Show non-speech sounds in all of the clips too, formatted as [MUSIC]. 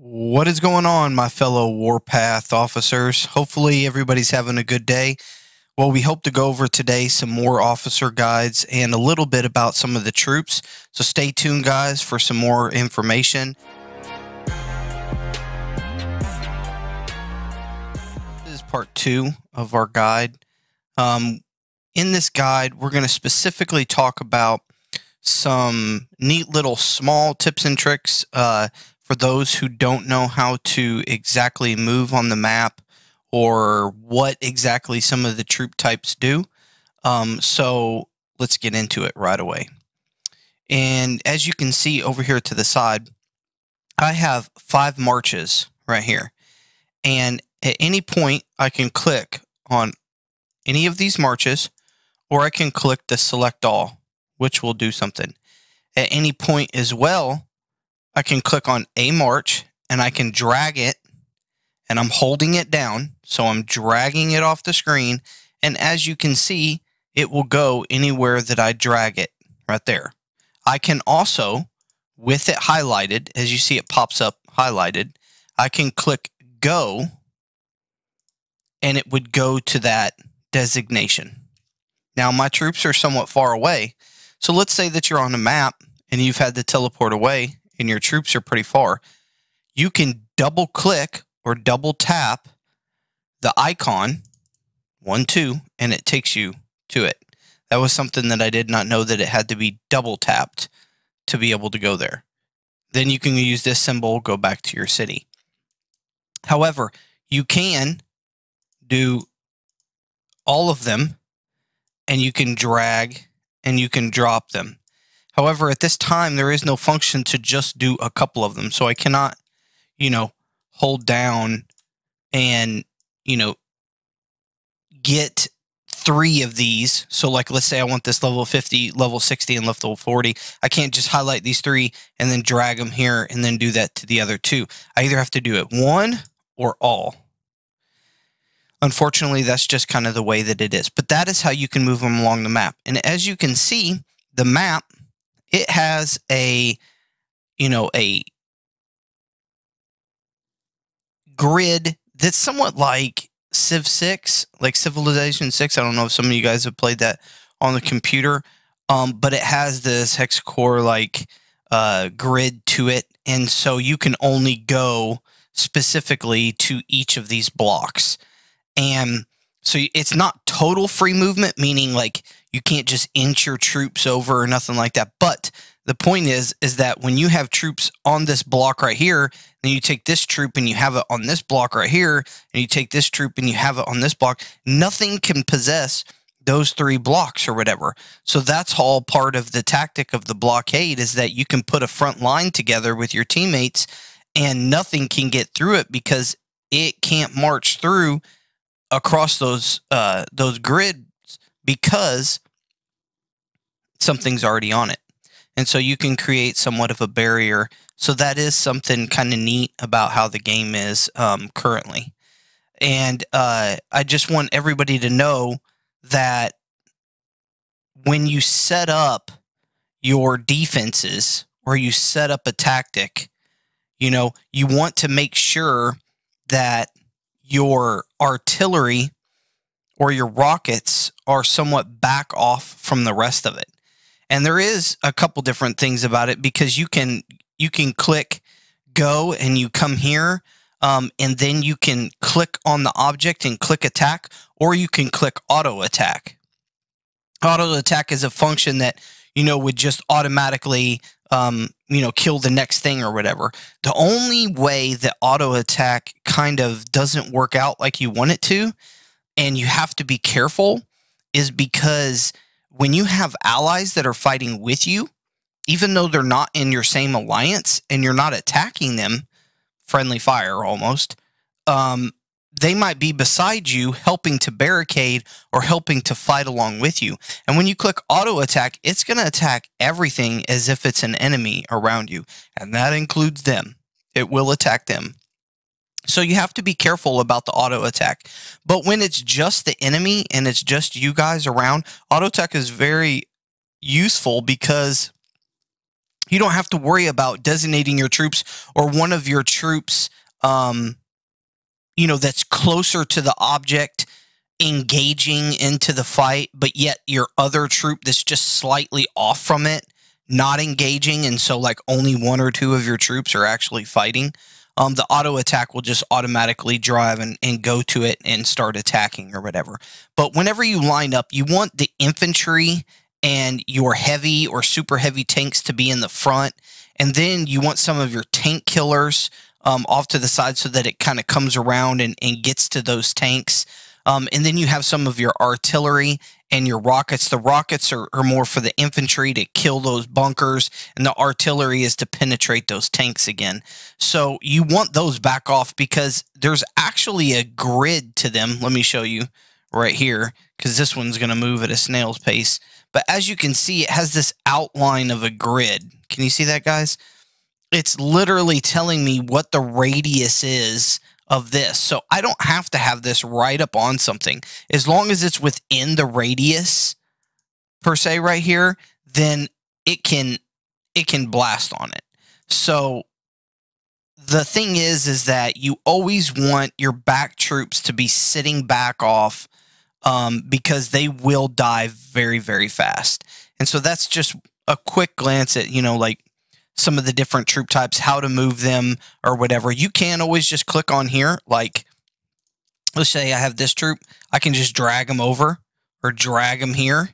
What is going on, my fellow Warpath officers? Hopefully, everybody's having a good day. Well, we hope to go over today some more officer guides and a little bit about some of the troops. So stay tuned, guys, for some more information. This is part two of our guide. Um, in this guide, we're going to specifically talk about some neat little small tips and tricks uh, for those who don't know how to exactly move on the map or what exactly some of the troop types do. Um, so let's get into it right away. And as you can see over here to the side, I have five marches right here. And at any point, I can click on any of these marches, or I can click the select all, which will do something. At any point as well, I can click on a march and I can drag it and I'm holding it down. So I'm dragging it off the screen. And as you can see, it will go anywhere that I drag it right there. I can also, with it highlighted, as you see it pops up highlighted, I can click go and it would go to that designation. Now my troops are somewhat far away. So let's say that you're on a map and you've had to teleport away and your troops are pretty far, you can double click or double tap the icon one, two, and it takes you to it. That was something that I did not know that it had to be double tapped to be able to go there. Then you can use this symbol, go back to your city. However, you can do all of them and you can drag and you can drop them. However, at this time, there is no function to just do a couple of them. So I cannot, you know, hold down and, you know, get three of these. So, like, let's say I want this level 50, level 60, and level 40. I can't just highlight these three and then drag them here and then do that to the other two. I either have to do it one or all. Unfortunately, that's just kind of the way that it is. But that is how you can move them along the map. And as you can see, the map it has a you know a grid that's somewhat like Civ 6, like Civilization 6. I don't know if some of you guys have played that on the computer, um, but it has this hex core like uh, grid to it. And so you can only go specifically to each of these blocks. And so it's not total free movement, meaning like you can't just inch your troops over or nothing like that. But the point is, is that when you have troops on this block right here, and you take this troop and you have it on this block right here, and you take this troop and you have it on this block, nothing can possess those three blocks or whatever. So that's all part of the tactic of the blockade is that you can put a front line together with your teammates and nothing can get through it because it can't march through across those uh, those grids because something's already on it, and so you can create somewhat of a barrier. So that is something kind of neat about how the game is um, currently, and uh, I just want everybody to know that when you set up your defenses or you set up a tactic, you know, you want to make sure that your artillery or your rockets are somewhat back off from the rest of it. And there is a couple different things about it because you can you can click go and you come here um, and then you can click on the object and click attack or you can click auto attack. Auto attack is a function that you know would just automatically um, you know, kill the next thing or whatever. The only way that auto attack kind of doesn't work out like you want it to, and you have to be careful, is because when you have allies that are fighting with you, even though they're not in your same alliance and you're not attacking them, friendly fire almost, um, they might be beside you helping to barricade or helping to fight along with you. And when you click auto attack, it's going to attack everything as if it's an enemy around you, and that includes them. It will attack them. So you have to be careful about the auto attack. But when it's just the enemy and it's just you guys around, auto attack is very useful because you don't have to worry about designating your troops or one of your troops um, you know, that's closer to the object engaging into the fight, but yet your other troop that's just slightly off from it, not engaging, and so like only one or two of your troops are actually fighting, um, the auto attack will just automatically drive and, and go to it and start attacking or whatever. But whenever you line up, you want the infantry and your heavy or super heavy tanks to be in the front. And then you want some of your tank killers um, off to the side so that it kind of comes around and, and gets to those tanks. Um, and then you have some of your artillery and your rockets. The rockets are, are, more for the infantry to kill those bunkers, and the artillery is to penetrate those tanks again. So you want those back off because there's actually a grid to them. Let me show you right here because this one's going to move at a snail's pace. But as you can see, it has this outline of a grid. Can you see that, guys? it's literally telling me what the radius is of this. So I don't have to have this right up on something. As long as it's within the radius per se right here, then it can it can blast on it. So the thing is is that you always want your back troops to be sitting back off um, because they will die very very fast. And so that's just a quick glance at, you know, like some of the different troop types, how to move them or whatever. You can always just click on here. Like, let's say I have this troop, I can just drag them over or drag them here.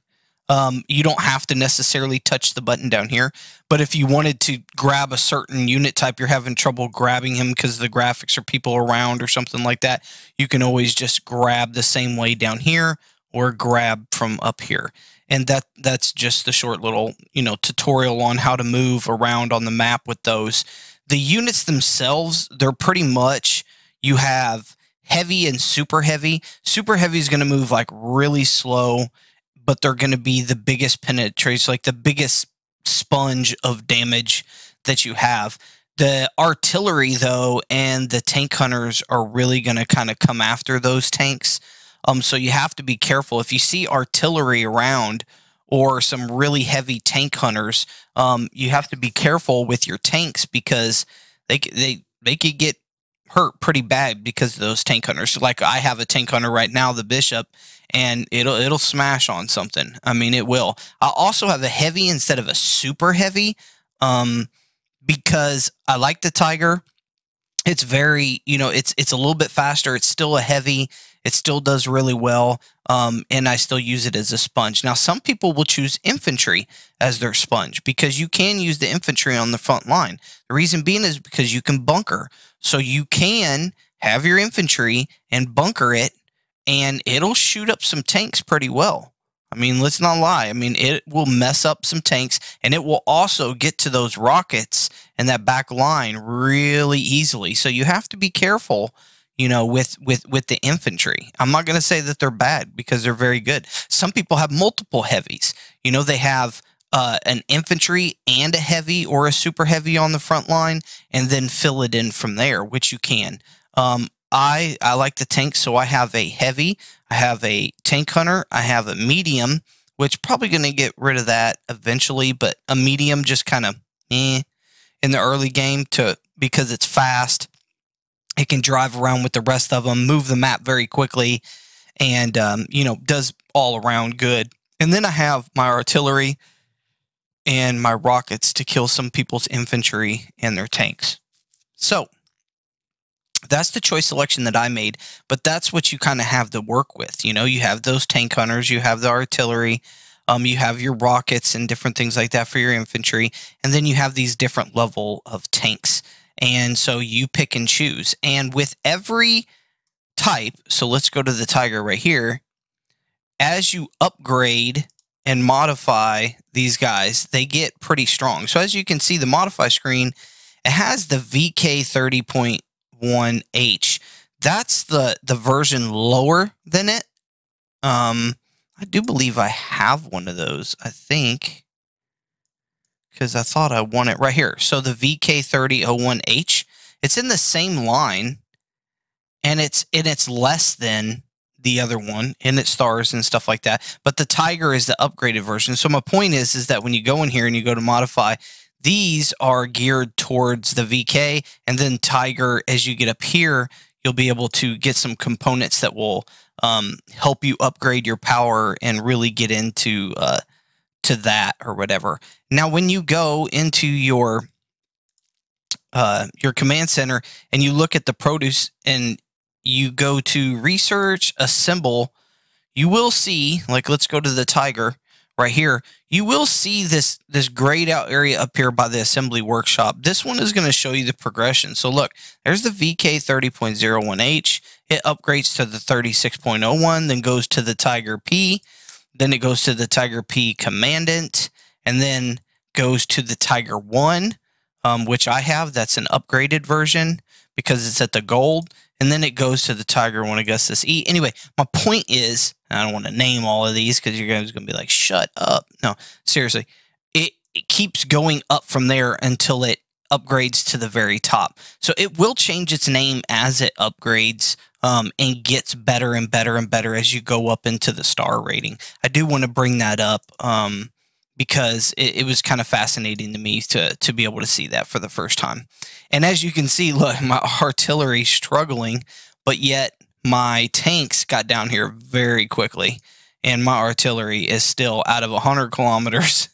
Um, you don't have to necessarily touch the button down here, but if you wanted to grab a certain unit type, you're having trouble grabbing him because the graphics or people around or something like that, you can always just grab the same way down here or grab from up here and that that's just a short little you know tutorial on how to move around on the map with those the units themselves they're pretty much you have heavy and super heavy super heavy is going to move like really slow but they're going to be the biggest penetrators like the biggest sponge of damage that you have the artillery though and the tank hunters are really going to kind of come after those tanks um, so you have to be careful. If you see artillery around or some really heavy tank hunters, um, you have to be careful with your tanks because they they they could get hurt pretty bad because of those tank hunters. Like I have a tank hunter right now, the bishop, and it'll it'll smash on something. I mean, it will. I also have a heavy instead of a super heavy, um, because I like the tiger. It's very you know it's it's a little bit faster. It's still a heavy. It still does really well, um, and I still use it as a sponge. Now, some people will choose infantry as their sponge because you can use the infantry on the front line. The reason being is because you can bunker. So you can have your infantry and bunker it, and it'll shoot up some tanks pretty well. I mean, let's not lie. I mean, it will mess up some tanks and it will also get to those rockets and that back line really easily. So you have to be careful you know, with with with the infantry. I'm not going to say that they're bad because they're very good. Some people have multiple heavies. You know, they have uh, an infantry and a heavy or a super heavy on the front line, and then fill it in from there, which you can. Um, I I like the tank, so I have a heavy, I have a tank hunter, I have a medium, which probably going to get rid of that eventually, but a medium just kind of eh in the early game to because it's fast it can drive around with the rest of them, move the map very quickly, and um, you know does all around good. And then I have my artillery and my rockets to kill some people's infantry and their tanks. So that's the choice selection that I made, but that's what you kind of have to work with. You know, you have those tank hunters, you have the artillery, um, you have your rockets and different things like that for your infantry, and then you have these different level of tanks and so you pick and choose. And with every type, so let's go to the tiger right here. As you upgrade and modify these guys, they get pretty strong. So as you can see, the modify screen, it has the VK30.1H. That's the, the version lower than it. Um, I do believe I have one of those, I think because I thought I won it right here. So the VK3001H, it's in the same line and it's and it's less than the other one and it stars and stuff like that. But the Tiger is the upgraded version. So my point is is that when you go in here and you go to modify, these are geared towards the VK and then Tiger as you get up here, you'll be able to get some components that will um, help you upgrade your power and really get into uh, to that or whatever. Now, when you go into your uh, your command center and you look at the produce and you go to research assemble, you will see like let's go to the tiger right here. You will see this this grayed out area up here by the assembly workshop. This one is going to show you the progression. So look, there's the VK 30.01H. It upgrades to the 36.01, then goes to the Tiger P then it goes to the Tiger P Commandant, and then goes to the Tiger One, um, which I have. That's an upgraded version because it's at the gold. And then it goes to the Tiger One Augustus E. Anyway, my point is, I don't want to name all of these because you guys are going to be like, "Shut up!" No, seriously, it, it keeps going up from there until it upgrades to the very top. So it will change its name as it upgrades um, and gets better and better and better as you go up into the star rating. I do want to bring that up um, because it, it was kind of fascinating to me to to be able to see that for the first time. And as you can see, [LAUGHS] look, my artillery struggling, but yet my tanks got down here very quickly, and my artillery is still out of hundred kilometers. [LAUGHS]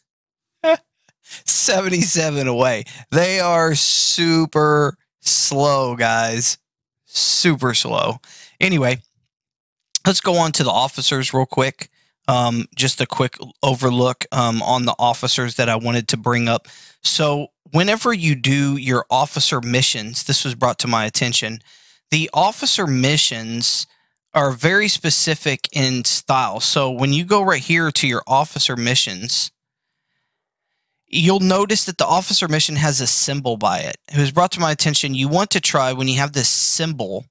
77 away. They are super slow, guys. Super slow. Anyway, let's go on to the officers real quick. Um, just a quick overlook um, on the officers that I wanted to bring up. So, whenever you do your officer missions, this was brought to my attention. The officer missions are very specific in style. So, when you go right here to your officer missions, you'll notice that the officer mission has a symbol by it. It was brought to my attention. You want to try when you have this symbol,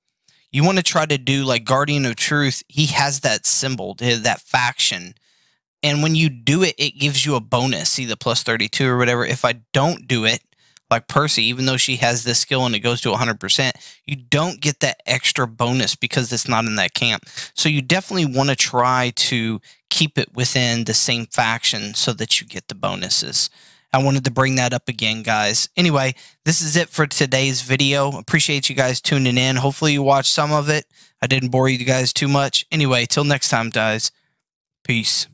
you want to try to do like Guardian of Truth. He has that symbol, that faction. And when you do it, it gives you a bonus, see the plus 32 or whatever. If I don't do it, like Percy, even though she has this skill and it goes to 100%, you don't get that extra bonus because it's not in that camp. So you definitely want to try to keep it within the same faction so that you get the bonuses. I wanted to bring that up again, guys. Anyway, this is it for today's video. Appreciate you guys tuning in. Hopefully you watched some of it. I didn't bore you guys too much. Anyway, till next time, guys. Peace.